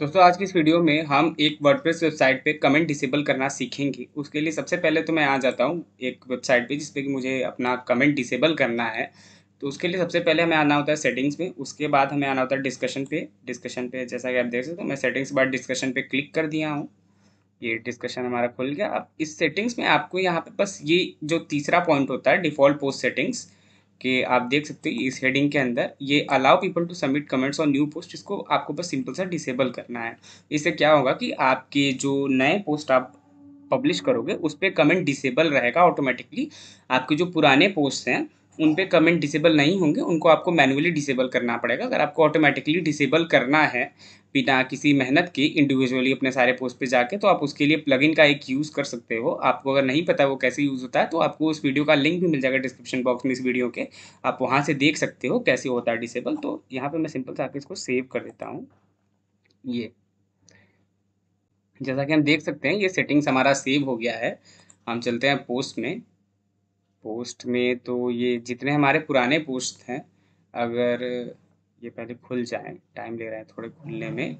दोस्तों आज की इस वीडियो में हम एक वर्डप्रेस वेबसाइट पे कमेंट डिसेबल करना सीखेंगे उसके लिए सबसे पहले तो मैं आ जाता हूँ एक वेबसाइट पे जिसपे कि मुझे अपना कमेंट डिसेबल करना है तो उसके लिए सबसे पहले हमें आना होता है सेटिंग्स में उसके बाद हमें आना होता है डिस्कशन पे डिस्कशन पे जैसा कि आप देख सकते हो मैं सेटिंग्स के बाद डिस्कशन पे क्लिक कर दिया हूँ ये डिस्कशन हमारा खुल गया अब इस सेटिंग्स में आपको यहाँ पे बस ये जो तीसरा पॉइंट होता है डिफ़ॉल्ट पोस्ट सेटिंग्स कि आप देख सकते हो इस हेडिंग के अंदर ये allow people to submit comments और न्यू पोस्ट इसको आपको बस सिंपल सा डिसेबल करना है इससे क्या होगा कि आपके जो नए पोस्ट आप पब्लिश करोगे उस पर कमेंट डिसेबल रहेगा ऑटोमेटिकली आपके जो पुराने पोस्ट हैं उन पर कमेंट डिसेबल नहीं होंगे उनको आपको मैनुअली डिसेबल करना पड़ेगा अगर आपको ऑटोमेटिकली डिसेबल करना है बिना किसी मेहनत के इंडिविजुअली अपने सारे पोस्ट पे जाके तो आप उसके लिए प्लगइन का एक यूज़ कर सकते हो आपको अगर नहीं पता वो कैसे यूज़ होता है तो आपको उस वीडियो का लिंक भी मिल जाएगा डिस्क्रिप्शन बॉक्स में इस वीडियो के आप वहाँ से देख सकते हो कैसे होता है डिसेबल तो यहाँ पर मैं सिंपल से आके इसको सेव कर देता हूँ ये जैसा कि हम देख सकते हैं ये सेटिंग्स हमारा सेव हो गया है हम चलते हैं पोस्ट में पोस्ट में तो ये जितने हमारे पुराने पोस्ट हैं अगर ये पहले खुल जाए टाइम ले रहा है थोड़े खुलने में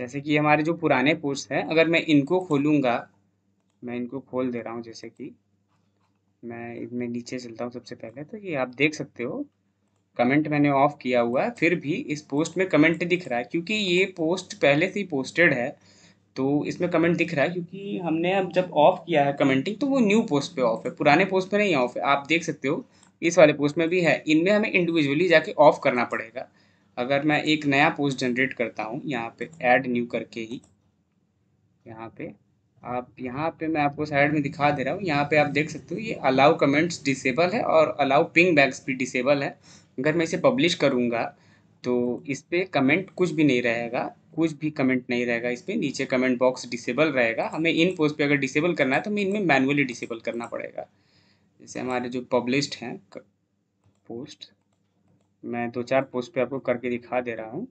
जैसे कि हमारे जो पुराने पोस्ट हैं अगर मैं इनको खोलूँगा मैं इनको खोल दे रहा हूँ जैसे कि मैं इनमें नीचे चलता हूँ सबसे पहले तो ये आप देख सकते हो कमेंट मैंने ऑफ़ किया हुआ है फिर भी इस पोस्ट में कमेंट दिख रहा है क्योंकि ये पोस्ट पहले से ही पोस्टेड है तो इसमें कमेंट दिख रहा है क्योंकि हमने अब जब ऑफ किया है कमेंटिंग तो वो न्यू पोस्ट पे ऑफ है पुराने पोस्ट पे नहीं ऑफ है आप देख सकते हो इस वाले पोस्ट में भी है इनमें हमें इंडिविजुअली जाके ऑफ करना पड़ेगा अगर मैं एक नया पोस्ट जनरेट करता हूँ यहाँ पे ऐड न्यू करके ही यहाँ पे आप यहाँ पे मैं आपको साइड में दिखा दे रहा हूँ यहाँ पे आप देख सकते हो ये अलाउ कमेंट्स डिसेबल है और अलाउ पिंग बैग्स भी डिसेबल है अगर मैं इसे पब्लिश करूँगा तो इस पर कमेंट कुछ भी नहीं रहेगा कुछ भी कमेंट नहीं रहेगा इस पर नीचे कमेंट बॉक्स डिसेबल रहेगा हमें इन पोस्ट पे अगर डिसेबल करना है तो हमें इनमें मैनुअली डिसेबल करना पड़ेगा जैसे हमारे जो पब्लिश्ड हैं पोस्ट मैं दो चार पोस्ट पे आपको करके दिखा दे रहा हूँ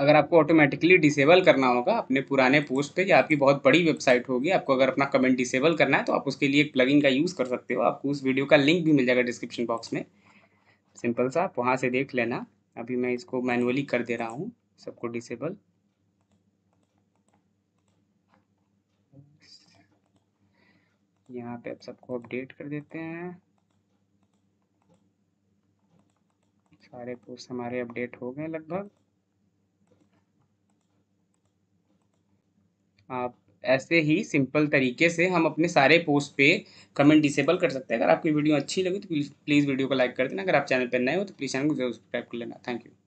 अगर आपको ऑटोमेटिकली डिसेबल करना होगा अपने पुराने पोस्ट पे या आपकी बहुत बड़ी वेबसाइट होगी आपको अगर अपना कमेंट डिसेबल करना है तो आप उसके लिए एक प्लगिंग का यूज़ कर सकते हो आपको उस वीडियो का लिंक भी मिल जाएगा डिस्क्रिप्शन बॉक्स में सिंपल सा आप वहाँ से देख लेना अभी मैं इसको मैनुअली कर दे रहा हूँ सबको डिसेबल यहाँ पे आप सबको अपडेट कर देते हैं सारे पोस्ट हमारे अपडेट हो गए लगभग आप ऐसे ही सिंपल तरीके से हम अपने सारे पोस्ट पे कमेंट डिसेबल कर सकते हैं अगर आपकी वीडियो अच्छी लगी तो प्लीज़ वीडियो को लाइक कर देना अगर आप चैनल पर नए हो तो प्लीज़ चैनल को जरूर सब्सक्राइब कर लेना थैंक यू